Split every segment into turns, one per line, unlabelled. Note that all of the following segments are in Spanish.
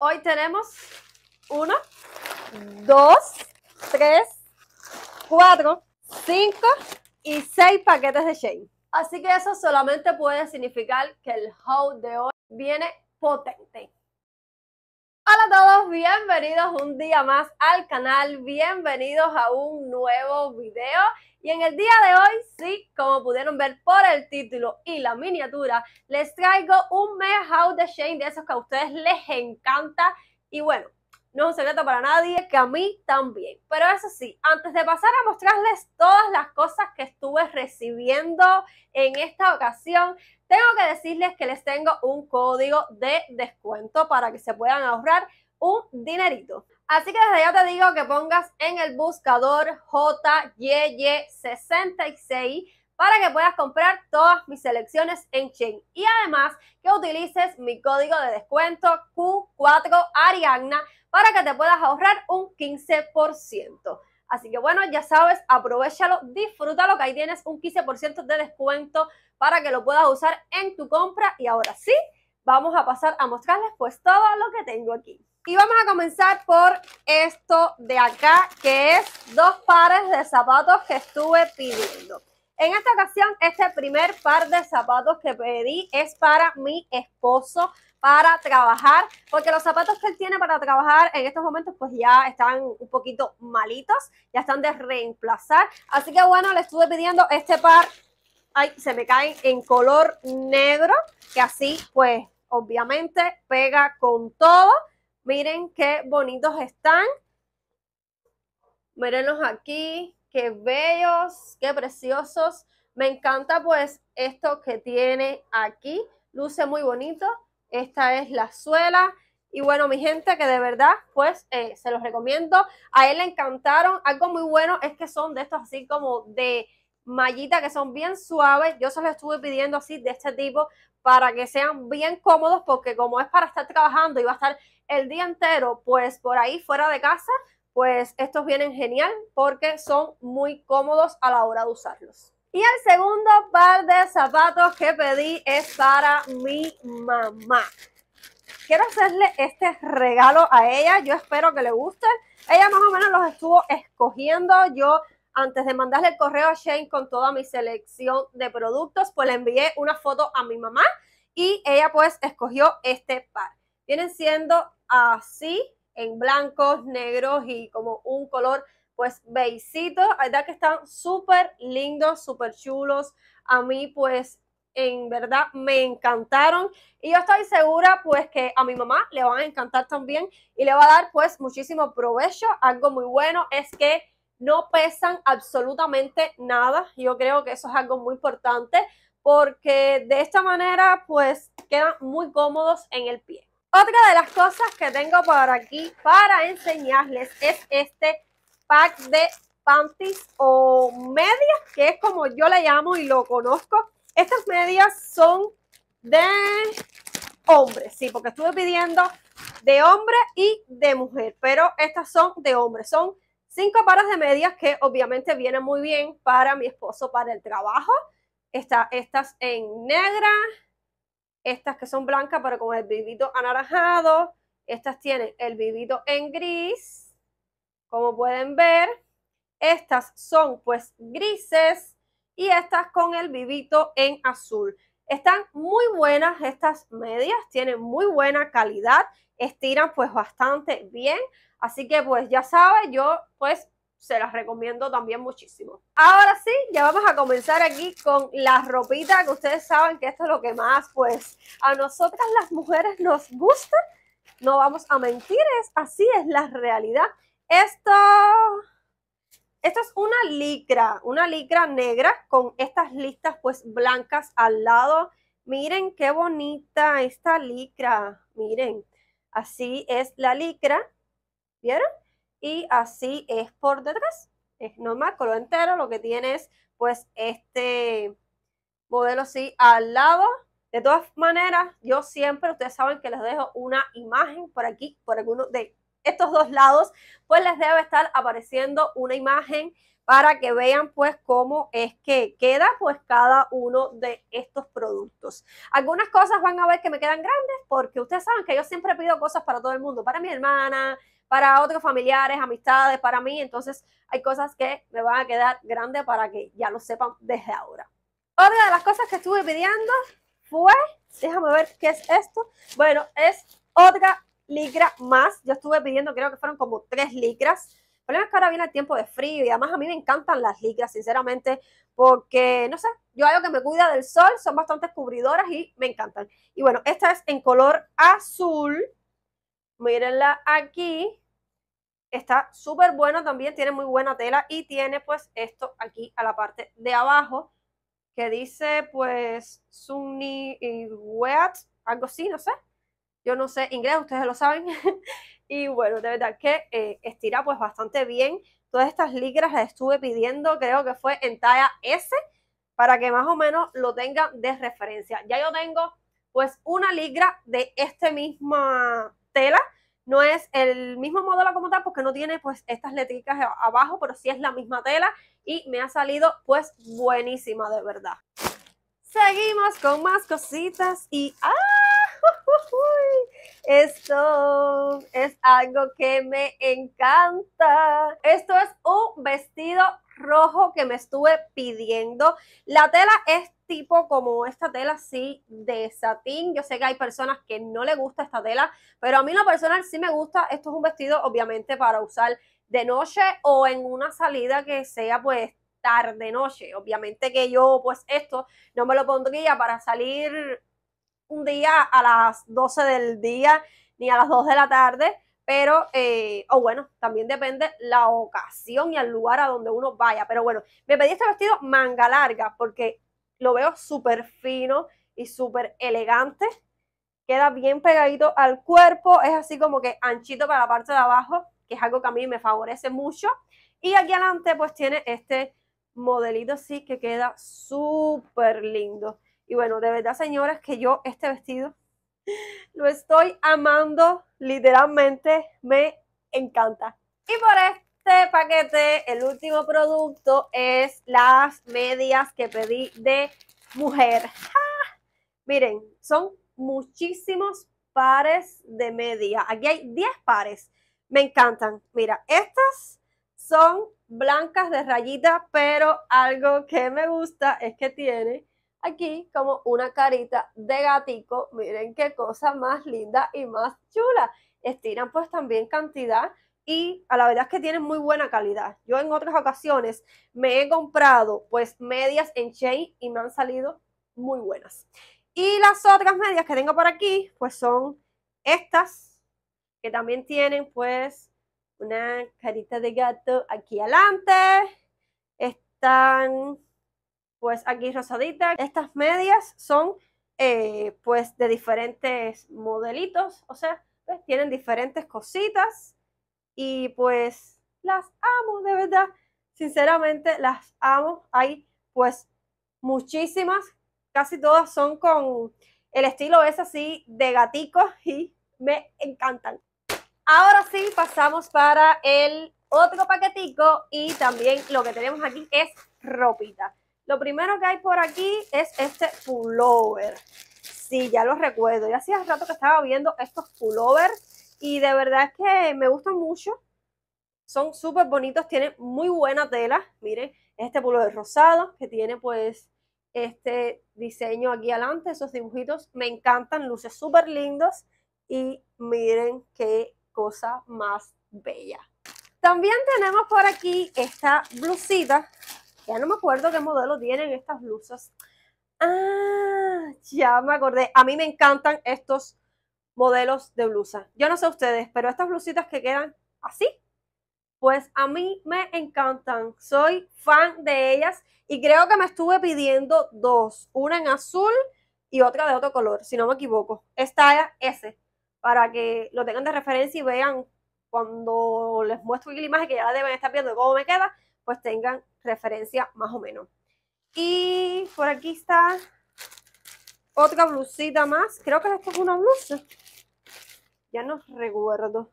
Hoy tenemos 1, 2, 3, 4, 5 y 6 paquetes de shade. Así que eso solamente puede significar que el haul de hoy viene potente. Hola a todos, bienvenidos un día más al canal, bienvenidos a un nuevo video y en el día de hoy, sí, como pudieron ver por el título y la miniatura, les traigo un Mega How de Shane de esos que a ustedes les encanta. Y bueno, no es un secreto para nadie, que a mí también. Pero eso sí, antes de pasar a mostrarles todas las cosas que estuve recibiendo en esta ocasión, tengo que decirles que les tengo un código de descuento para que se puedan ahorrar un dinerito. Así que desde ya te digo que pongas en el buscador JYY66 para que puedas comprar todas mis selecciones en Chain. Y además que utilices mi código de descuento Q4Ariagna para que te puedas ahorrar un 15%. Así que bueno, ya sabes, aprovechalo, disfrútalo, que ahí tienes un 15% de descuento para que lo puedas usar en tu compra. Y ahora sí, vamos a pasar a mostrarles pues todo lo que tengo aquí. Y vamos a comenzar por esto de acá, que es dos pares de zapatos que estuve pidiendo. En esta ocasión, este primer par de zapatos que pedí es para mi esposo para trabajar, porque los zapatos que él tiene para trabajar en estos momentos pues ya están un poquito malitos, ya están de reemplazar. Así que bueno, le estuve pidiendo este par, ay, se me caen en color negro, que así pues obviamente pega con todo. Miren qué bonitos están. Mirenlos aquí, qué bellos, qué preciosos. Me encanta pues esto que tiene aquí, luce muy bonito. Esta es la suela. Y bueno, mi gente, que de verdad, pues eh, se los recomiendo. A él le encantaron. Algo muy bueno es que son de estos así como de mallita, que son bien suaves. Yo se los estuve pidiendo así de este tipo para que sean bien cómodos, porque como es para estar trabajando y va a estar el día entero, pues por ahí fuera de casa, pues estos vienen genial porque son muy cómodos a la hora de usarlos. Y el segundo par de zapatos que pedí es para mi mamá. Quiero hacerle este regalo a ella, yo espero que le guste. Ella más o menos los estuvo escogiendo, yo antes de mandarle el correo a Shane con toda mi selección de productos, pues le envié una foto a mi mamá y ella pues escogió este par. Vienen siendo así, en blancos, negros y como un color pues beisito, la verdad que están súper lindos, súper chulos. A mí pues en verdad me encantaron y yo estoy segura pues que a mi mamá le van a encantar también y le va a dar pues muchísimo provecho. Algo muy bueno es que no pesan absolutamente nada. Yo creo que eso es algo muy importante porque de esta manera pues quedan muy cómodos en el pie. Otra de las cosas que tengo por aquí para enseñarles es este pack de panties o medias, que es como yo le llamo y lo conozco. Estas medias son de hombres, sí, porque estuve pidiendo de hombre y de mujer, pero estas son de hombre, son Cinco pares de medias que obviamente vienen muy bien para mi esposo para el trabajo. Está, estas en negra, estas que son blancas pero con el vivito anaranjado. Estas tienen el vivito en gris, como pueden ver. Estas son pues grises y estas con el vivito en azul. Están muy buenas estas medias, tienen muy buena calidad, estiran pues bastante bien. Así que pues ya saben yo pues se las recomiendo también muchísimo. Ahora sí, ya vamos a comenzar aquí con la ropita, que ustedes saben que esto es lo que más pues a nosotras las mujeres nos gusta. No vamos a mentir, es, así es la realidad. Esto, esto es una licra, una licra negra con estas listas pues blancas al lado. Miren qué bonita esta licra, miren. Así es la licra ¿Vieron? Y así es por detrás. Es normal, color entero. Lo que tiene es pues este modelo así al lado. De todas maneras, yo siempre, ustedes saben que les dejo una imagen por aquí, por alguno de estos dos lados, pues les debe estar apareciendo una imagen para que vean pues cómo es que queda pues cada uno de estos productos. Algunas cosas van a ver que me quedan grandes porque ustedes saben que yo siempre pido cosas para todo el mundo, para mi hermana, para otros familiares, amistades, para mí, entonces hay cosas que me van a quedar grandes para que ya lo sepan desde ahora. Otra de las cosas que estuve pidiendo fue, déjame ver qué es esto, bueno, es otra licra más, yo estuve pidiendo creo que fueron como tres licras, problema es que ahora viene el tiempo de frío y además a mí me encantan las líquidas, sinceramente, porque, no sé, yo algo que me cuida del sol, son bastante cubridoras y me encantan. Y bueno, esta es en color azul, mírenla aquí, está súper buena también, tiene muy buena tela y tiene pues esto aquí a la parte de abajo que dice pues sunny Wet, algo así, no sé. Yo no sé inglés, ustedes lo saben. Y bueno, de verdad que eh, estira pues bastante bien. Todas estas ligras las estuve pidiendo, creo que fue en talla S, para que más o menos lo tengan de referencia. Ya yo tengo pues una ligra de esta misma tela. No es el mismo modelo como tal porque no tiene pues estas letricas abajo, pero sí es la misma tela y me ha salido pues buenísima de verdad. Seguimos con más cositas y ¡ah! Esto es algo que me encanta. Esto es un vestido rojo que me estuve pidiendo. La tela es tipo como esta tela así de satín. Yo sé que hay personas que no le gusta esta tela, pero a mí lo personal sí me gusta. Esto es un vestido obviamente para usar de noche o en una salida que sea pues tarde noche. Obviamente que yo pues esto no me lo pondría para salir un día a las 12 del día ni a las 2 de la tarde, pero, eh, o bueno, también depende la ocasión y el lugar a donde uno vaya. Pero bueno, me pedí este vestido manga larga porque lo veo súper fino y súper elegante. Queda bien pegadito al cuerpo, es así como que anchito para la parte de abajo, que es algo que a mí me favorece mucho. Y aquí adelante pues tiene este modelito así que queda súper lindo. Y bueno, de verdad, señoras, que yo este vestido lo estoy amando, literalmente me encanta. Y por este paquete, el último producto es las medias que pedí de mujer. Miren, son muchísimos pares de medias. Aquí hay 10 pares. Me encantan. Mira, estas son blancas de rayita, pero algo que me gusta es que tiene aquí como una carita de gatico. Miren qué cosa más linda y más chula. Estiran pues también cantidad y a la verdad es que tienen muy buena calidad. Yo en otras ocasiones me he comprado pues medias en chain y me han salido muy buenas. Y las otras medias que tengo por aquí pues son estas que también tienen pues una carita de gato aquí adelante. Están pues aquí rosadita. Estas medias son eh, pues de diferentes modelitos, o sea, pues tienen diferentes cositas y pues las amo, de verdad, sinceramente las amo. Hay pues muchísimas, casi todas son con el estilo es así de gatico y me encantan. Ahora sí, pasamos para el otro paquetico y también lo que tenemos aquí es ropita. Lo primero que hay por aquí es este pullover. Sí, ya lo recuerdo. Ya hacía rato que estaba viendo estos pullovers y de verdad es que me gustan mucho. Son súper bonitos, tienen muy buena tela. Miren, este pullover rosado que tiene pues este diseño aquí adelante, esos dibujitos me encantan, luces súper lindos y miren qué cosa más bella. También tenemos por aquí esta blusita ya no me acuerdo qué modelo tienen estas blusas. Ah, ya me acordé. A mí me encantan estos modelos de blusa. Yo no sé ustedes, pero estas blusitas que quedan así, pues a mí me encantan. Soy fan de ellas y creo que me estuve pidiendo dos, una en azul y otra de otro color, si no me equivoco. Esta S, para que lo tengan de referencia y vean cuando les muestro la imagen que ya deben estar viendo cómo me queda pues tengan referencia más o menos. Y por aquí está otra blusita más. Creo que esta es una blusa. Ya no recuerdo.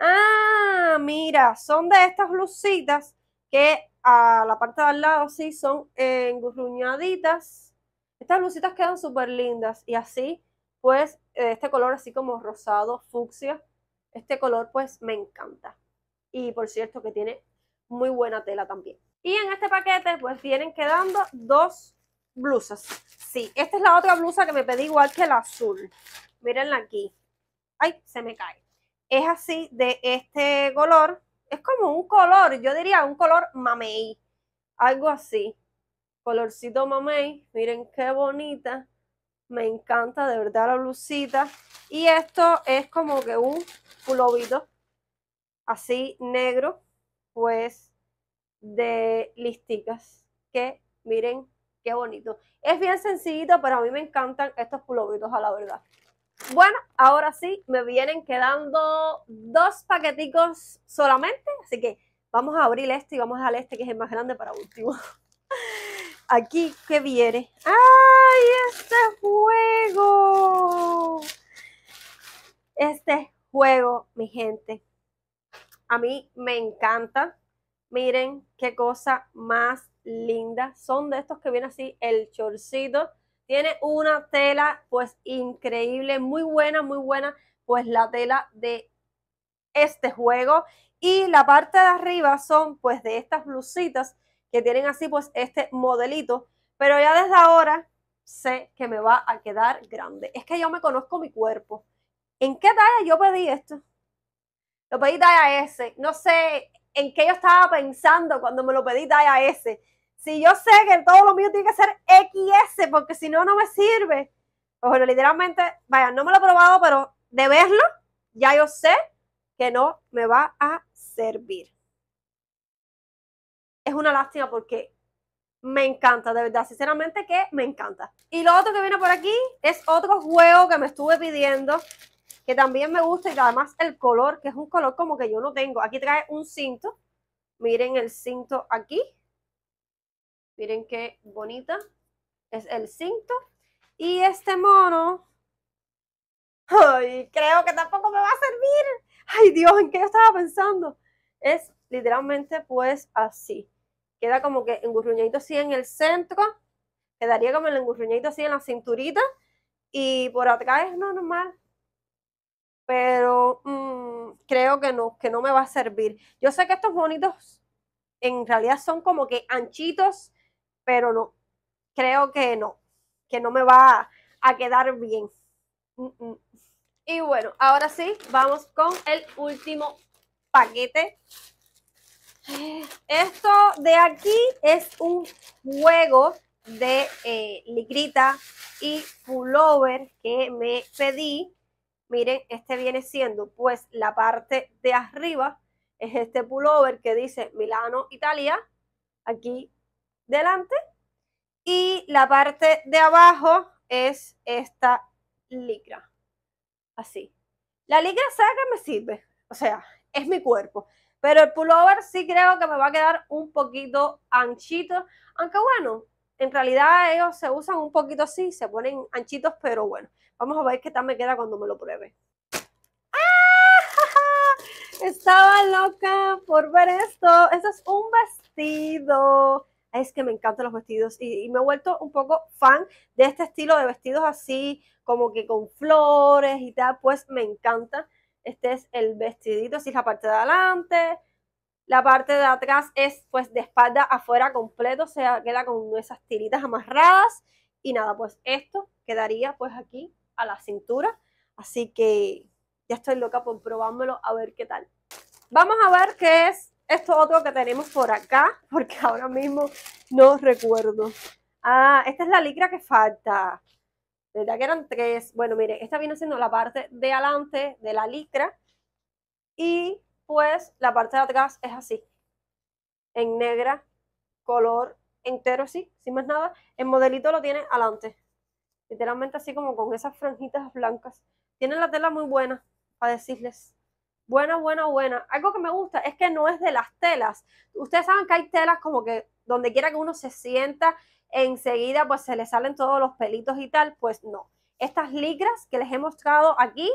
Ah, mira, son de estas blusitas que a la parte de al lado sí son engurruñaditas. Estas blusitas quedan súper lindas y así pues eh, este color así como rosado, fucsia, este color pues me encanta. Y por cierto que tiene muy buena tela también. Y en este paquete pues vienen quedando dos blusas. Sí, esta es la otra blusa que me pedí igual que la azul. Mirenla aquí. Ay, se me cae. Es así de este color. Es como un color, yo diría un color mamey. Algo así. Colorcito mamey. Miren qué bonita. Me encanta de verdad la blusita. Y esto es como que un pulovito así negro pues de listicas que miren qué bonito. Es bien sencillito, pero a mí me encantan estos pulovitos a la verdad. Bueno, ahora sí, me vienen quedando dos paqueticos solamente, así que vamos a abrir este y vamos al este que es el más grande para último. Aquí que viene. ¡Ay, este juego! Este juego, mi gente, a mí me encanta. Miren qué cosa más linda. Son de estos que viene así el chorcito. Tiene una tela pues increíble, muy buena, muy buena. Pues la tela de este juego. Y la parte de arriba son pues de estas blusitas que tienen así pues este modelito. Pero ya desde ahora sé que me va a quedar grande. Es que yo me conozco mi cuerpo. ¿En qué talla yo pedí esto? Lo pedí talla S. No sé en qué yo estaba pensando cuando me lo pedí talla S. Si yo sé que todo lo mío tiene que ser XS, porque si no, no me sirve. Bueno, literalmente, vaya, no me lo he probado, pero de verlo, ya yo sé que no me va a servir. Es una lástima porque me encanta, de verdad, sinceramente que me encanta. Y lo otro que viene por aquí es otro juego que me estuve pidiendo, que también me gusta y además el color, que es un color como que yo no tengo. Aquí trae un cinto, miren el cinto aquí, miren qué bonita es el cinto. Y este mono, ay, creo que tampoco me va a servir. Ay Dios, ¿en qué yo estaba pensando? Es literalmente pues así. Queda como que engurruñadito así en el centro, quedaría como el engurruñadito así en la cinturita y por atrás es no, normal, pero mm, creo que no, que no me va a servir. Yo sé que estos bonitos en realidad son como que anchitos, pero no, creo que no, que no me va a, quedar bien. Y bueno, ahora sí, vamos con el último paquete. Esto de aquí es un juego de eh, licrita y pullover que me pedí Miren, este viene siendo pues la parte de arriba, es este pullover que dice Milano, Italia, aquí delante. Y la parte de abajo es esta licra, así. La licra que me sirve, o sea, es mi cuerpo. Pero el pullover sí creo que me va a quedar un poquito anchito, aunque bueno, en realidad ellos se usan un poquito así, se ponen anchitos, pero bueno, vamos a ver qué tal me queda cuando me lo pruebe. ¡Ah! Estaba loca por ver esto. Esto es un vestido. Es que me encantan los vestidos y, me he vuelto un poco fan de este estilo de vestidos así, como que con flores y tal, pues me encanta. Este es el vestidito, así es la parte de adelante, la parte de atrás es pues de espalda afuera completo, o sea, queda con esas tiritas amarradas y nada, pues esto quedaría pues aquí a la cintura. Así que ya estoy loca por probármelo a ver qué tal. Vamos a ver qué es esto otro que tenemos por acá, porque ahora mismo no recuerdo. Ah, esta es la licra que falta. ¿Verdad que eran tres? Bueno, mire, esta viene siendo la parte de adelante de la licra. Y pues la parte de atrás es así, en negra, color entero así, sin más nada. El modelito lo tiene adelante, literalmente así como con esas franjitas blancas. Tienen la tela muy buena, para decirles. Buena, buena, buena. Algo que me gusta es que no es de las telas. Ustedes saben que hay telas como que donde quiera que uno se sienta, enseguida pues se le salen todos los pelitos y tal. Pues no. Estas ligras que les he mostrado aquí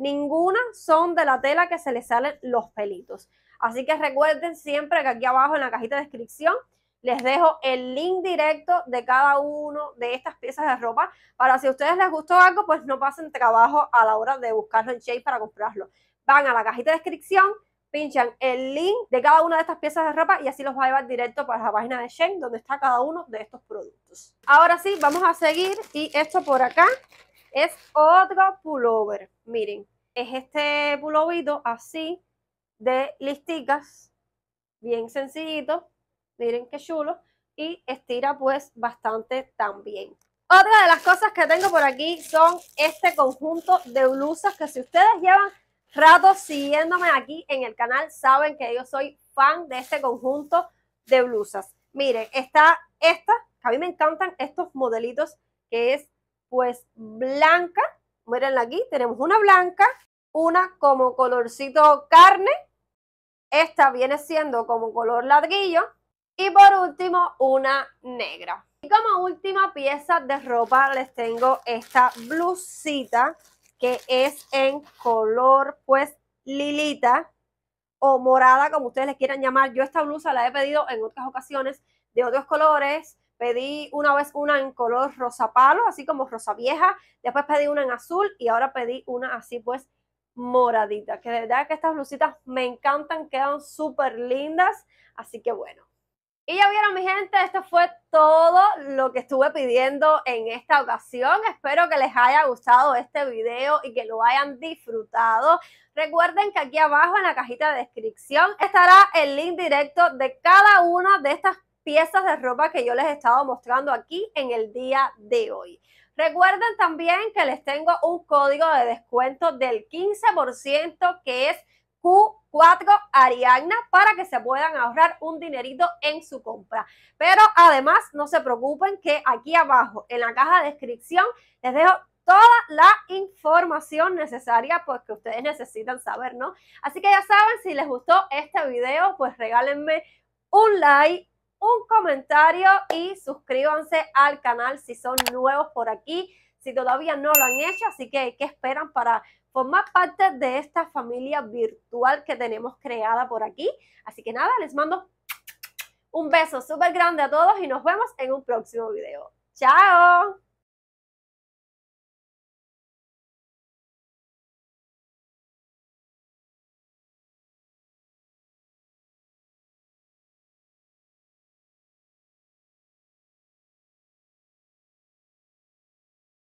Ninguna son de la tela que se les salen los pelitos. Así que recuerden siempre que aquí abajo en la cajita de descripción les dejo el link directo de cada uno de estas piezas de ropa para si a ustedes les gustó algo, pues no pasen trabajo a la hora de buscarlo en Shape para comprarlo. Van a la cajita de descripción, pinchan el link de cada una de estas piezas de ropa y así los va a llevar directo para la página de Shein donde está cada uno de estos productos. Ahora sí, vamos a seguir y esto por acá es otro pullover. Miren, es este pulovito así de listicas, bien sencillito, miren qué chulo, y estira pues bastante también. Otra de las cosas que tengo por aquí son este conjunto de blusas que si ustedes llevan rato siguiéndome aquí en el canal, saben que yo soy fan de este conjunto de blusas. Miren, está esta, que a mí me encantan estos modelitos, que es pues blanca, miren aquí, tenemos una blanca, una como colorcito carne, esta viene siendo como color ladrillo y por último una negra. Y como última pieza de ropa les tengo esta blusita que es en color pues lilita o morada como ustedes le quieran llamar. Yo esta blusa la he pedido en otras ocasiones de otros colores, Pedí una vez una en color rosa palo, así como rosa vieja. Después pedí una en azul y ahora pedí una así pues moradita. Que de verdad que estas blusitas me encantan, quedan súper lindas. Así que bueno. Y ya vieron mi gente, esto fue todo lo que estuve pidiendo en esta ocasión. Espero que les haya gustado este video y que lo hayan disfrutado. Recuerden que aquí abajo en la cajita de descripción estará el link directo de cada una de estas piezas de ropa que yo les he estado mostrando aquí en el día de hoy. Recuerden también que les tengo un código de descuento del 15% que es Q4 Ariana para que se puedan ahorrar un dinerito en su compra. Pero además no se preocupen que aquí abajo en la caja de descripción les dejo toda la información necesaria porque que ustedes necesitan saber, ¿no? Así que ya saben, si les gustó este video, pues regálenme un like, un comentario y suscríbanse al canal si son nuevos por aquí, si todavía no lo han hecho, así que ¿qué esperan para formar parte de esta familia virtual que tenemos creada por aquí? Así que nada, les mando un beso súper grande a todos y nos vemos en un próximo video. ¡Chao!